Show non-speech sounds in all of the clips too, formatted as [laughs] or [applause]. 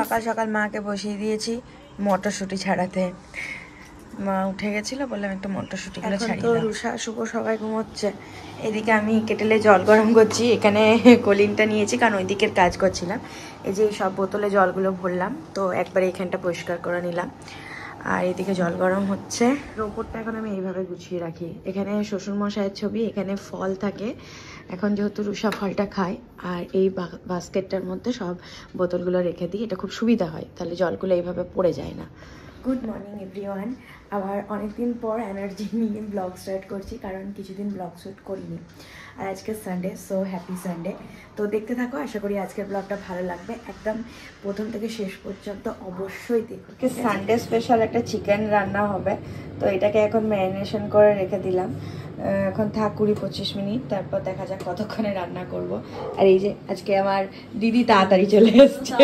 সকাল সকাল মাকে বসিয়ে দিয়েছি মটরশুটি ছাড়াতে মা উঠে গেছিল বললাম একটু মটরশুটি রুষা শুভ সবাই ঘুমোচ্ছে এদিকে আমি কেটেলে জল গরম করছি এখানে কলিনটা নিয়েছি কারণ ওই দিকের কাজ করছিলাম এই যে সব বোতলে জলগুলো ভরলাম তো একবারে এখানটা পরিষ্কার করে নিলাম আর এদিকে জল গরম হচ্ছে রোপটটা এখন আমি এইভাবে গুছিয়ে রাখি এখানে শ্বশুর মশাইয়ের ছবি এখানে ফল থাকে এখন যেহেতু রুষা ফলটা খায় আর এই বাস্কেটটার মধ্যে সব বোতলগুলো রেখে দিই এটা খুব সুবিধা হয় তাহলে জলগুলো এইভাবে পড়ে যায় না গুড মর্নিং এভরিওয়ান আবার অনেকদিন পর এনার্জি নিয়ে ব্লগ স্টার্ট করছি কারণ কিছুদিন ব্লগ শ্যুট করিনি আর আজকে সানডে সো হ্যাপি সানডে তো দেখতে থাকো আশা করি আজকের ব্লগটা ভালো লাগবে একদম প্রথম থেকে শেষ পর্যন্ত অবশ্যই দেখো সানডে স্পেশাল একটা চিকেন রান্না হবে তো এটাকে এখন ম্যারিনেশন করে রেখে দিলাম এখন থাক কুড়ি পঁচিশ মিনিট তারপর দেখা যাক কতক্ষণে রান্না করব আর এই যে আজকে আমার দিদি তাড়াতাড়ি চলে এসছে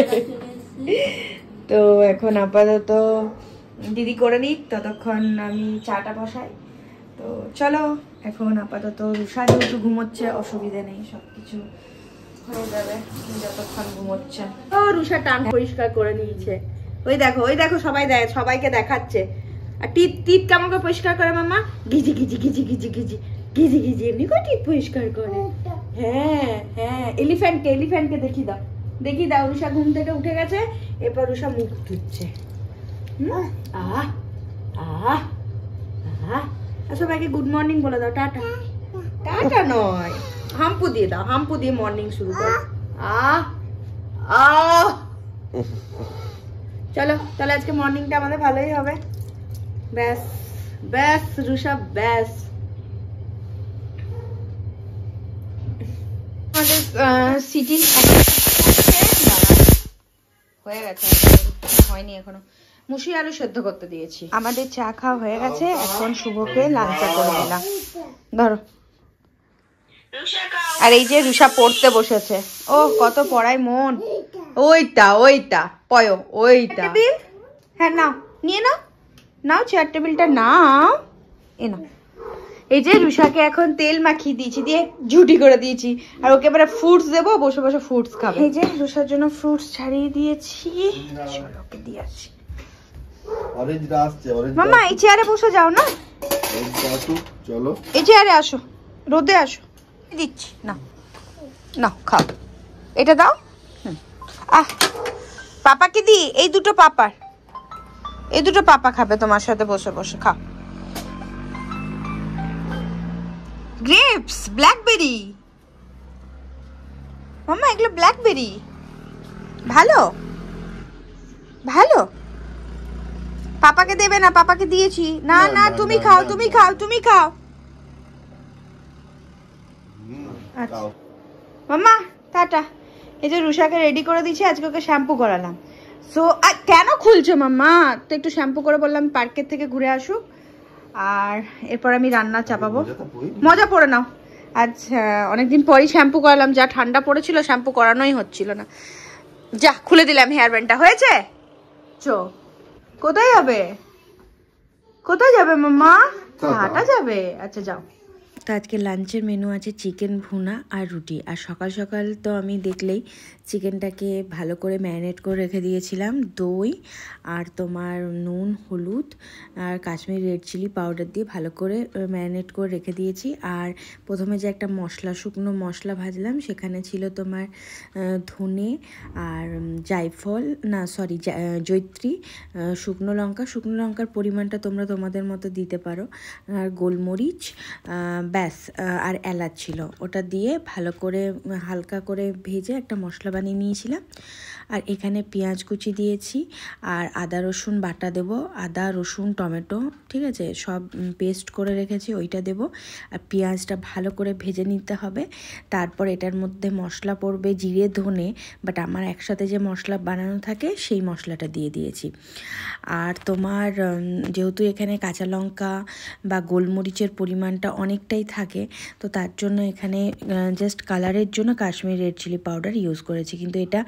তো এখন আপাতত দিদি করে নিক ততক্ষণ আমি চাটা বসাই তো চলো এখন আপাতত রুষা উঠে ঘুমোচ্ছে অসুবিধে নেই সবকিছু হয়ে যাবে ওই দেখো ওই দেখো সবাই দেখাচ্ছে আর টিপ টিপ কেমন করে পরিষ্কার করে মামা এমনি করে টিপ পরিষ্কার করে হ্যাঁ হ্যাঁ এলিফ্যান্টকে এলিফ্যান্টকে দেখি দাও দেখি দাও রুষা ঘুম থেকে উঠে গেছে এরপর রুষা মুখ ধুচ্ছে আহ আহ সবাইকে গুড মর্নিং বলে দাও টাটা টাটা নয় হাম্পু দিয়ে দাও হাম্পু দিয়ে মর্নিং শুরু করো আ চলো তাহলে আজকে মর্নিংটা আমাদের ভালোই হবে ব্যাস ব্যাস রুষা ব্যাস সিটি হয়ে গেছে হয়নি এখনো মুসুর আলু সেদ্ধ করতে দিয়েছি আমাদের চা খাওয়া হয়ে গেছে এখন শুভকে লাঞ্চা করে দিলাম ধরো আর এই যে রুষা পড়তে বসেছে ও কত পড়ায় মন ওইটা ওইটা পয় ওইটা হ্যাঁ নাও নিয়ে নাও নাও চেয়ার টেবিলটা নাও এ নাও এই যে রুষাকে এখন তেল মাখিয়ে দিয়েছি দিয়ে ঝুটি করে দিয়েছি আর ওকে এবারে ফ্রুটস দেবো বসে বসে ফ্রুটস খাবে এই যে রুষার জন্য ফ্রুটস ছাড়িয়ে দিয়েছি চলো ওকে দিয়েছি অরেঞ্জটা আসছে অরেঞ্জ মামা এই চেয়ারে বসে যাও না আসো চলো এই চেয়ারে আসো রোদে আসো দিচ্ছি না না খাও এটা দাও আহ পাপাকে দি এই দুটো পাপার এই দুটো পাপা খাবে তোমার সাথে বসে বসে খাও গ্রেপস ব্ল্যাকবেরি মামা এগুলো ব্ল্যাকবেরি ভালো ভালো পাপাকে দেবে না পাপাকে দিয়েছি না না তুমি খাও তুমি খাও তুমি আচ্ছা। খাও মাম্মা টাটা এই যে রুষাকে রেডি করে দিয়েছি আজকে ওকে শ্যাম্পু করালাম সো কেন খুলছো মাম্মা তো একটু শ্যাম্পু করে বললাম পার্কের থেকে ঘুরে আসুক আর এরপর আমি রান্না চাপাবো মজা পড়ে নাও আচ্ছা অনেকদিন পরই শ্যাম্পু করালাম যা ঠান্ডা পড়েছিল শ্যাম্পু করানোই হচ্ছিল না যা খুলে দিলাম হেয়ার ব্যান্ডটা হয়েছে চো কোথায় যাবে কোথায় যাবে মাম্মা হাটা যাবে আচ্ছা যাও তো আজকে লাঞ্চের মেনু আছে চিকেন ভুনা আর রুটি আর সকাল সকাল তো আমি দেখলেই চিকেনটাকে ভালো করে ম্যারিনেট করে রেখে দিয়েছিলাম দই আর তোমার নুন হলুদ আর কাশ্মীর রেড চিলি পাউডার দিয়ে ভালো করে ম্যারিনেট করে রেখে দিয়েছি আর প্রথমে যে একটা মশলা শুকনো মশলা ভাজলাম সেখানে ছিল তোমার ধনে আর জায়ফল না সরি জৈত্রী শুকনো লঙ্কা শুকনো লঙ্কার পরিমাণটা তোমরা তোমাদের মতো দিতে পারো আর গোলমরিচ ব্যাস আর এলাচ ছিল ওটা দিয়ে ভালো করে হালকা করে ভেজে একটা মশলা বানিয়ে নিয়েছিলাম আর এখানে পেঁয়াজ কুচি দিয়েছি আর আদা রসুন বাটা দেব আদা রসুন টমেটো ঠিক আছে সব পেস্ট করে রেখেছি ওইটা দেব আর পেঁয়াজটা ভালো করে ভেজে নিতে হবে তারপর এটার মধ্যে মশলা পড়বে জিরে ধনে বাট আমার একসাথে যে মশলা বানানো থাকে সেই মশলাটা দিয়ে দিয়েছি আর তোমার যেহেতু এখানে কাঁচা লঙ্কা বা গোলমরিচের পরিমাণটা অনেকটাই থাকে তো তার জন্য এখানে জাস্ট কালারের জন্য Kashmir red chilli powder use করেছি কিন্তু এটা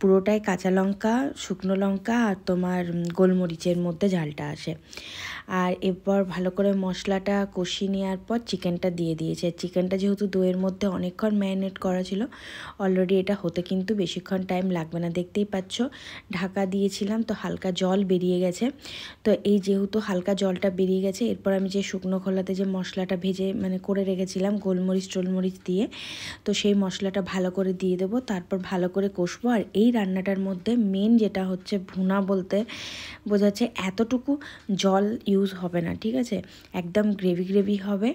পুরোটা ওটাই কাঁচা লঙ্কা শুকনো লঙ্কা আর তোমার গোলমরিচের মধ্যে ঝালটা আসে আর এরপর ভালো করে মশলাটা কষিয়ে নেওয়ার পর চিকেনটা দিয়ে দিয়েছি আর চিকেনটা যেহেতু দইয়ের মধ্যে অনেকক্ষণ ম্যারিনেট করা ছিল অলরেডি এটা হতে কিন্তু বেশিক্ষণ টাইম লাগবে না দেখতেই পাচ্ছ ঢাকা দিয়েছিলাম তো হালকা জল বেরিয়ে গেছে তো এই যেহেতু হালকা জলটা বেরিয়ে গেছে এরপর আমি যে শুকনো খোলাতে যে মশলাটা ভেজে মানে করে রেখেছিলাম গোলমরিচ টোলমরিচ দিয়ে তো সেই মশলাটা ভালো করে দিয়ে দেবো তারপর ভালো করে কষবো আর এই রান্নাটার মধ্যে মেন যেটা হচ্ছে ভুনা বলতে বোঝাচ্ছে এতটুকু জল ইউ ইউজ হবে না ঠিক আছে একদম গ্রেভি গ্রেভি হবে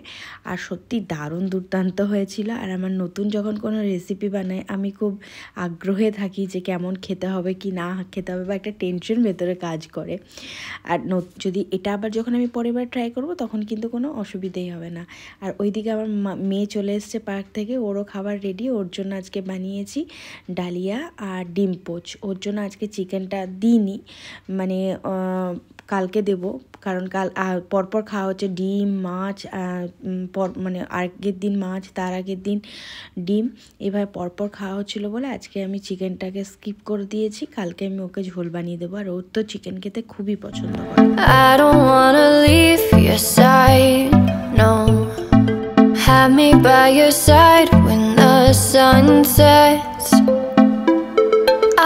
আর সত্যি দারুণ দুর্দান্ত হয়েছিল আর আমার নতুন যখন কোনো রেসিপি বানাই আমি খুব আগ্রহে থাকি যে কেমন খেতে হবে কি না খেতে হবে বা একটা টেনশন ভেতরে কাজ করে আর যদি এটা আবার যখন আমি পরেরবার ট্রাই করবো তখন কিন্তু কোনো অসুবিধেই হবে না আর ওইদিকে আমার মেয়ে চলে এসছে পার্ক থেকে ওরও খাবার রেডি ওর জন্য আজকে বানিয়েছি ডালিয়া আর ডিম পোচ ওর জন্য আজকে চিকেনটা দিইনি মানে কালকে দেব কারণ কাল পরপর খাওয়া হচ্ছে ডিম মাছ পর মানে আগের দিন মাছ তার আগের দিন ডিম এভাবে পরপর খাওয়া হচ্ছিলো বলে আজকে আমি চিকেনটাকে স্কিপ করে দিয়েছি কালকে আমি ওকে ঝোল বানিয়ে দেবো আর ওর তো চিকেন খেতে খুবই পছন্দ করে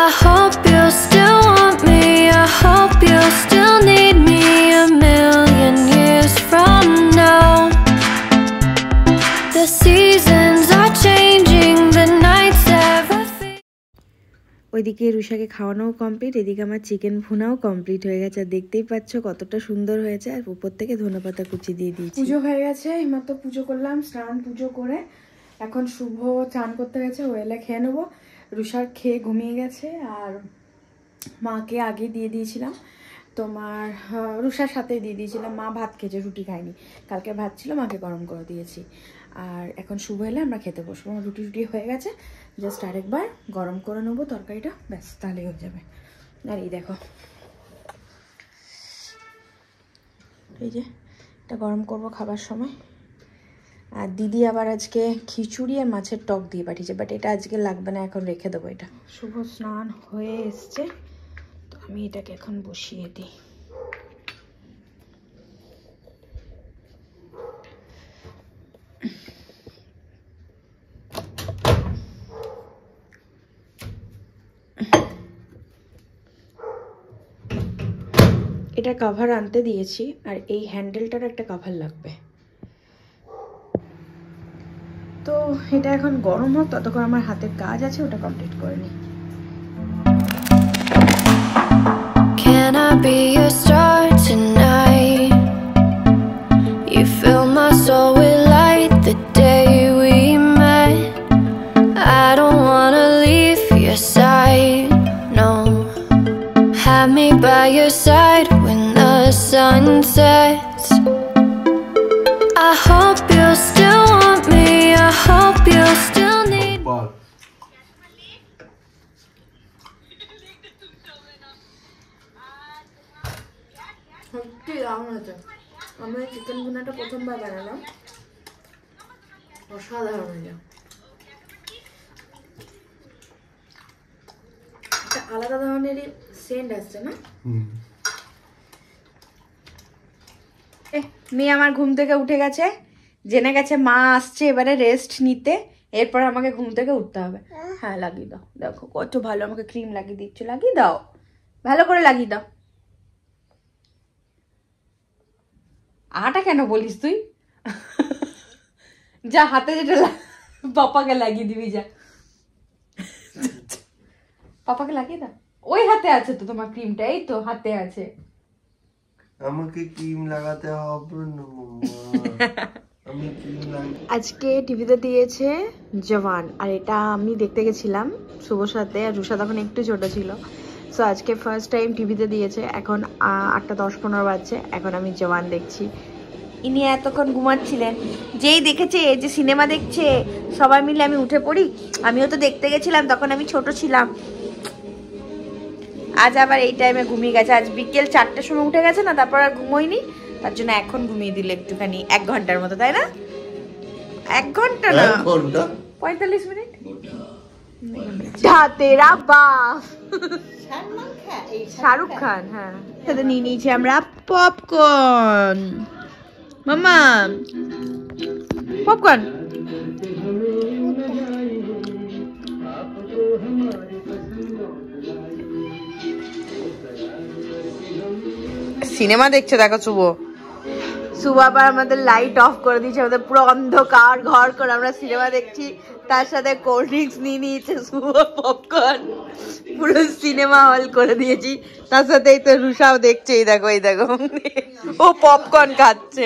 I hope you'll still want me I hope you'll still need এদিকে রুষাকে খাওয়ানোও কমপ্লিট এদিকে আমার চিকেন ভুনাও কমপ্লিট হয়ে গেছে আর দেখতেই পাচ্ছ কতটা সুন্দর হয়েছে আর উপর থেকে ধনেপাতা কুচি দিয়ে দিয়েছি পুজো হয়ে গেছে এইমাত্র পুজো করলাম স্নান পুজো করে এখন শুভ চান করতে গেছে ওয়েলে খেয়ে নেবো রুষার খেয়ে ঘুমিয়ে গেছে আর মাকে আগে দিয়ে দিয়েছিলাম তোমার রুষার সাথে দিয়ে দিয়েছিলাম মা ভাত খেয়েছে রুটি খায়নি কালকে ভাত ছিল মাকে গরম করে দিয়েছি আর এখন শুভ হলে আমরা খেতে বসবো আমার রুটি রুটি হয়ে গেছে জাস্ট আরেকবার গরম করে নেবো তরকারিটা ব্যাস তাহলে হয়ে যাবে আর এই দেখো এই যে এটা গরম করব খাবার সময় আর দিদি আবার আজকে খিচুড়ি আর মাছের টক দিয়ে পাঠিয়েছে বাট এটা আজকে লাগবে না এখন রেখে দেবো এটা শুভ স্নান হয়ে এসছে তো আমি এটাকে এখন বসিয়ে দিই এটা কাভার আনতে দিয়েছি আর এই হ্যান্ডেলটার একটা কাভার লাগবে তো এটা এখন গরম হোক ততক্ষণ আমার হাতের কাজ আছে ওটা কমপ্লিট করে নিই Can I be your star সত্যি দারুণ হয়েছে আমি চিকেন ভুনাটা প্রথমবার বানালাম অসাধারণ হয়ে একটা আলাদা ধরনেরই সেন্ট আসছে না মেয়ে আমার ঘুম থেকে উঠে গেছে জেনে গেছে মা আসছে এবারে রেস্ট নিতে এরপর আমাকে ঘুম থেকে উঠতে হবে হ্যাঁ লাগিয়ে দাও দেখো কত ভালো আমাকে ক্রিম লাগিয়ে দিচ্ছ লাগিয়ে দাও ভালো করে লাগিয়ে দাও আটা কেন বলিস তুই যা হাতে যেটা পাপাকে লাগিয়ে দিবি যা পাপাকে লাগিয়ে দা ওই হাতে আছে তো তোমার ক্রিমটা এই তো হাতে আছে আমাকে ক্রিম লাগাতে হবে আজকে টিভিতে দিয়েছে জওয়ান আর এটা আমি দেখতে গেছিলাম শুভ সাথে আর রুষা তখন একটু ছোট ছিল সো আজকে ফার্স্ট টাইম টিভিতে দিয়েছে এখন আটটা দশ পনেরো বাজছে এখন আমি জওয়ান দেখছি ইনি এতক্ষণ ঘুমাচ্ছিলেন যেই দেখেছে যে সিনেমা দেখছে সবাই মিলে আমি উঠে পড়ি আমিও তো দেখতে গেছিলাম তখন আমি ছোট ছিলাম আজ আবার এই টাইমে ঘুমিয়ে গেছে আজ বিকেল চারটার সময় উঠে গেছে না তারপর আর ঘুমোয়নি তার জন্য এখন ঘুমিয়ে দিলে একটুখানি এক ঘন্টার মতো তাই না এক ঘন্টা না পঁয়তাল্লিশ মিনিট ধাতেরা বাপ হ্যাঁ। শাহরুখ খান হ্যাঁ সাথে নিয়ে নিয়েছি আমরা পপকর্ন মামা পপকর্ন সিনেমা দেখছে দেখো শুভ শুভ আবার আমাদের লাইট অফ করে দিয়েছে আমাদের পুরো অন্ধকার ঘর করে আমরা সিনেমা দেখছি তার সাথে কোল্ড ড্রিঙ্কস নিয়ে নিয়েছে পপকর্ন পুরো সিনেমা হল করে দিয়েছি তার সাথে এই তো রুষাও দেখছে এই দেখো এই দেখো ও পপকর্ন খাচ্ছে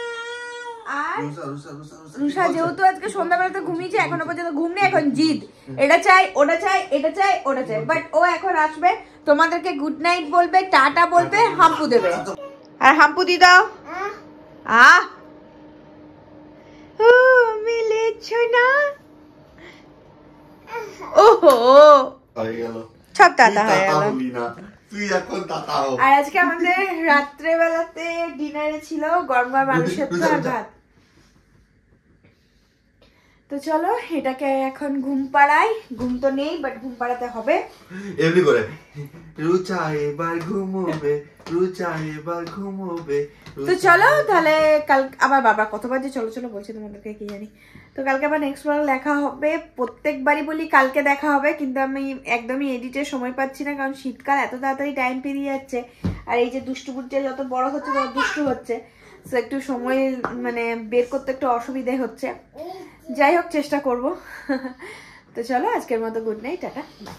রুষা যেহেতু আজকে সন্ধ্যাবেলাতে ঘুমিয়েছে এখনো পর্যন্ত ঘুম নেই এখন জিদ এটা চাই ওটা চাই এটা চাই ওটা চাই বাট ও এখন আসবে তোমাদেরকে গুড নাইট বলবে টাটা বলবে হাম্পু দেবে আর হাম্পু দি দাও আহ ও মিলেছো না ওহো হয়ে গেল সব টাটা হয়ে গেল তুই এখন আর আজকে আমাদের রাত্রে বেলাতে ডিনারে ছিল গরম গরম মানুষের আর ভাত তো চলো এটাকে এখন ঘুম পাড়াই ঘুম তো নেই বাট ঘুম পাড়াতে হবে এমনি করে রুচা এবার ঘুমোবে রুচা এবার ঘুমোবে তো চলো তাহলে কাল আবার বাবা কত বাজে চলো চলো বলছি তোমাদেরকে কি জানি তো কালকে আবার নেক্সট ব্লগ লেখা হবে প্রত্যেকবারই বলি কালকে দেখা হবে কিন্তু আমি একদমই এডিটের সময় পাচ্ছি না কারণ শীতকাল এত তাড়াতাড়ি টাইম পেরিয়ে যাচ্ছে আর এই যে দুষ্টু যত বড় হচ্ছে তত দুষ্টু হচ্ছে সো একটু সময় মানে বের করতে একটু অসুবিধে হচ্ছে যাই হোক চেষ্টা করব [laughs] তো চলো আজকের মতো গুড নাইট টাটা বাই